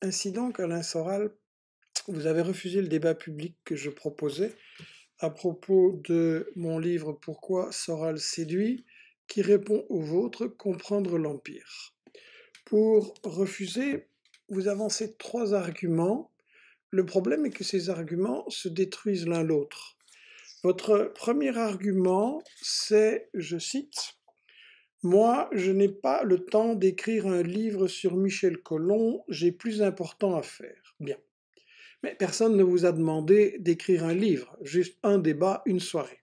Ainsi donc, Alain Soral, vous avez refusé le débat public que je proposais à propos de mon livre Pourquoi Soral séduit, qui répond au vôtre Comprendre l'Empire. Pour refuser, vous avancez trois arguments. Le problème est que ces arguments se détruisent l'un l'autre. Votre premier argument, c'est, je cite, Moi, je n'ai pas le temps d'écrire un livre sur Michel Colomb, j'ai plus important à faire. Bien. Mais personne ne vous a demandé d'écrire un livre, juste un débat, une soirée.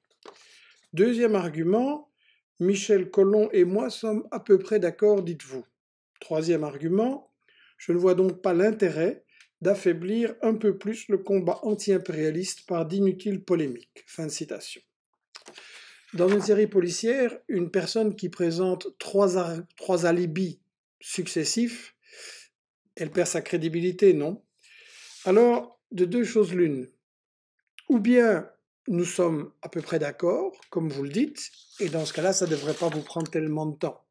Deuxième argument, Michel Collomb et moi sommes à peu près d'accord, dites-vous. Troisième argument, je ne vois donc pas l'intérêt d'affaiblir un peu plus le combat anti-impérialiste par d'inutiles polémiques. Fin de citation. Dans une série policière, une personne qui présente trois, trois alibis successifs, elle perd sa crédibilité, non Alors, de deux choses l'une. Ou bien nous sommes à peu près d'accord, comme vous le dites, et dans ce cas-là, ça ne devrait pas vous prendre tellement de temps.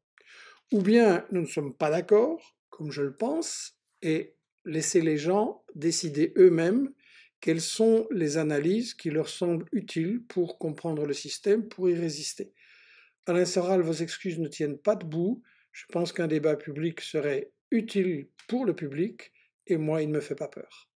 Ou bien nous ne sommes pas d'accord, comme je le pense, et laisser les gens décider eux-mêmes quelles sont les analyses qui leur semblent utiles pour comprendre le système, pour y résister. Alain Soral, vos excuses ne tiennent pas debout. Je pense qu'un débat public serait utile pour le public et moi, il ne me fait pas peur.